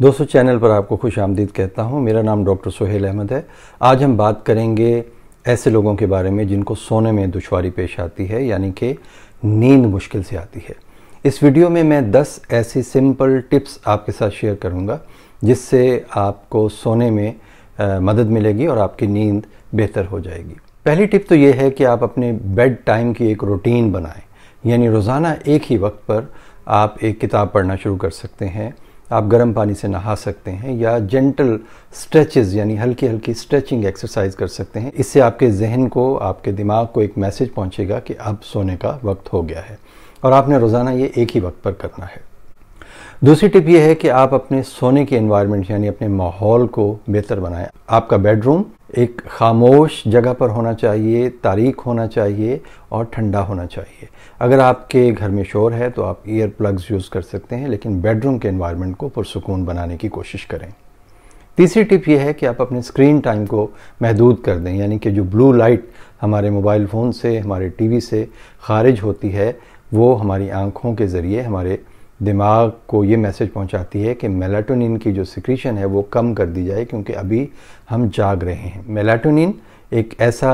दोस्तों चैनल पर आपको खुश आमदीद कहता हूँ मेरा नाम डॉक्टर सोहेल अहमद है आज हम बात करेंगे ऐसे लोगों के बारे में जिनको सोने में दुशारी पेश आती है यानी कि नींद मुश्किल से आती है इस वीडियो में मैं 10 ऐसी सिंपल टिप्स आपके साथ शेयर करूँगा जिससे आपको सोने में आ, मदद मिलेगी और आपकी नींद बेहतर हो जाएगी पहली टिप तो ये है कि आप अपने बेड टाइम की एक रूटीन बनाएं यानी रोज़ाना एक ही वक्त पर आप एक किताब पढ़ना शुरू कर सकते हैं आप गर्म पानी से नहा सकते हैं या जेंटल स्ट्रेचेस यानी हल्की हल्की स्ट्रेचिंग एक्सरसाइज कर सकते हैं इससे आपके जहन को आपके दिमाग को एक मैसेज पहुंचेगा कि अब सोने का वक्त हो गया है और आपने रोज़ाना ये एक ही वक्त पर करना है दूसरी टिप यह है कि आप अपने सोने के इन्वायरमेंट यानी अपने माहौल को बेहतर बनाएं आपका बेडरूम एक खामोश जगह पर होना चाहिए तारीख होना चाहिए और ठंडा होना चाहिए अगर आपके घर में शोर है तो आप ईयर प्लग्स यूज़ कर सकते हैं लेकिन बेडरूम के इन्वायरमेंट को पुरसकून बनाने की कोशिश करें तीसरी टिप यह है कि आप अपने स्क्रीन टाइम को महदूद कर दें यानी कि जो ब्लू लाइट हमारे मोबाइल फ़ोन से हमारे टीवी से खारिज होती है वो हमारी आँखों के ज़रिए हमारे दिमाग को ये मैसेज पहुंचाती है कि मेलाटोनिन की जो सिक्रीशन है वो कम कर दी जाए क्योंकि अभी हम जाग रहे हैं मेलाटोनिन एक ऐसा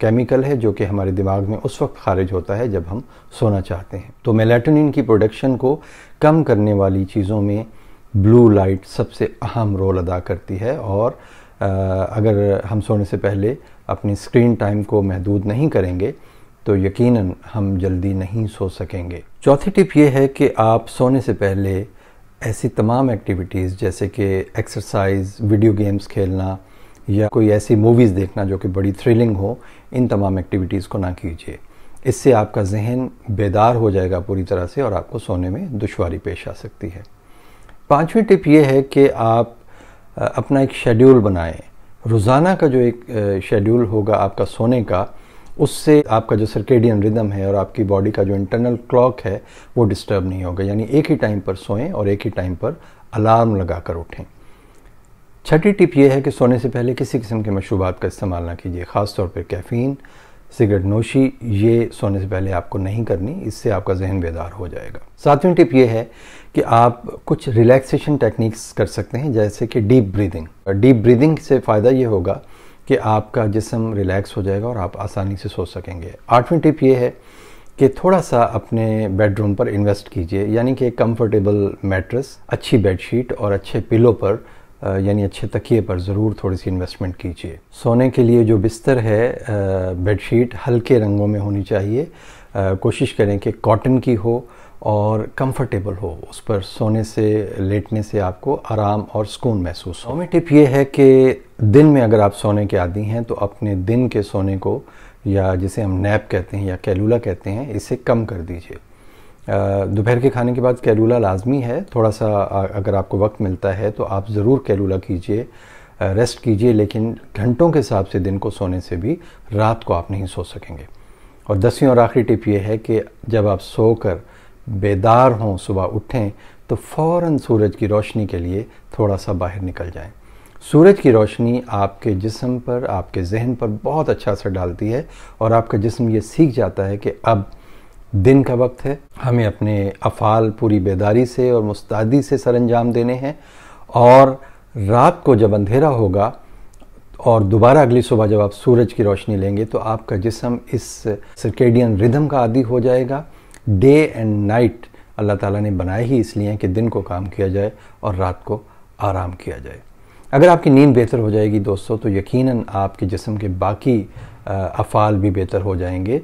केमिकल है जो कि हमारे दिमाग में उस वक्त खारिज होता है जब हम सोना चाहते हैं तो मेलाटोनिन की प्रोडक्शन को कम करने वाली चीज़ों में ब्लू लाइट सबसे अहम रोल अदा करती है और अगर हम सोने से पहले अपनी स्क्रीन टाइम को महदूद नहीं करेंगे तो यकीनन हम जल्दी नहीं सो सकेंगे चौथी टिप ये है कि आप सोने से पहले ऐसी तमाम एक्टिविटीज़ जैसे कि एक्सरसाइज वीडियो गेम्स खेलना या कोई ऐसी मूवीज़ देखना जो कि बड़ी थ्रिलिंग हो इन तमाम एक्टिविटीज़ को ना कीजिए इससे आपका जहन बेदार हो जाएगा पूरी तरह से और आपको सोने में दुशारी पेश आ सकती है पांचवी टिप ये है कि आप अपना एक शेड्यूल बनाएं रोज़ाना का जो एक शेड्यूल होगा आपका सोने का उससे आपका जो सर्केडियन रिदम है और आपकी बॉडी का जो इंटरनल क्लॉक है वो डिस्टर्ब नहीं होगा यानी एक ही टाइम पर सोएं और एक ही टाइम पर अलार्म लगाकर उठें छठी टिप ये है कि सोने से पहले किसी किस्म के मशरूबात का इस्तेमाल ना कीजिए ख़ास तौर पर कैफ़ीन सिगरेट नोशी ये सोने से पहले आपको नहीं करनी इससे आपका जहन बेदार हो जाएगा सातवीं टिप ये है कि आप कुछ रिलैक्सेशन टेक्निक्स कर सकते हैं जैसे कि डीप ब्रीदिंग डीप ब्रीदिंग से फ़ायदा ये होगा कि आपका जिसम रिलैक्स हो जाएगा और आप आसानी से सो सकेंगे आठवीं टिप ये है कि थोड़ा सा अपने बेडरूम पर इन्वेस्ट कीजिए यानी कि कंफर्टेबल मैट्रेस अच्छी बेडशीट और अच्छे पिलो पर यानी अच्छे तकिए पर ज़रूर थोड़ी सी इन्वेस्टमेंट कीजिए सोने के लिए जो बिस्तर है बेडशीट हल्के रंगों में होनी चाहिए कोशिश करें कि कॉटन की हो और कंफर्टेबल हो उस पर सोने से लेटने से आपको आराम और सुकून महसूस हो टिप ये है कि दिन में अगर आप सोने के आदि हैं तो अपने दिन के सोने को या जिसे हम नैप कहते हैं या कैलूला कहते हैं इसे कम कर दीजिए दोपहर के खाने के बाद कैलूला लाजमी है थोड़ा सा अगर आपको वक्त मिलता है तो आप ज़रूर कैलूला कीजिए रेस्ट कीजिए लेकिन घंटों के हिसाब से दिन को सोने से भी रात को आप नहीं सो सकेंगे और दसवीं और आखिरी टिप ये है कि जब आप सो कर बेदार हों सुबह उठें तो फ़ौर सूरज की रोशनी के लिए थोड़ा सा बाहर निकल जाएं सूरज की रोशनी आपके जिसम पर आपके जहन पर बहुत अच्छा असर डालती है और आपका जिसम ये सीख जाता है कि अब दिन का वक्त है हमें अपने अफ़ाल पूरी बेदारी से और मुस्तादी से सर अंजाम देने हैं और रात को जब अंधेरा होगा और दोबारा अगली सुबह जब आप सूरज की रोशनी लेंगे तो आपका जिसम इस सर्केडियन रिदम का आदि हो जाएगा डे एंड नाइट अल्लाह ताला ने बनाए ही इसलिए कि दिन को काम किया जाए और रात को आराम किया जाए अगर आपकी नींद बेहतर हो जाएगी दोस्तों तो यकीन आपके जिसम के बाकी अफ़ाल भी बेहतर हो जाएंगे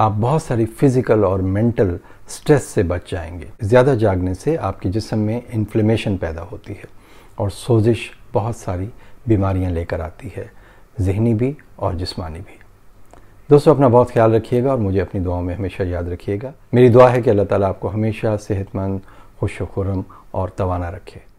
आप बहुत सारी फ़िज़िकल और मेंटल स्ट्रेस से बच जाएंगे ज़्यादा जागने से आपके जिसम में इन्फ्लेमेशन पैदा होती है और सोजिश बहुत सारी बीमारियां लेकर आती है जहनी भी और जिस्मानी भी दोस्तों अपना बहुत ख्याल रखिएगा और मुझे अपनी दुआओं में हमेशा याद रखिएगा मेरी दुआ है कि अल्लाह ताला आपको हमेशा सेहतमंद खुश और तवाना रखे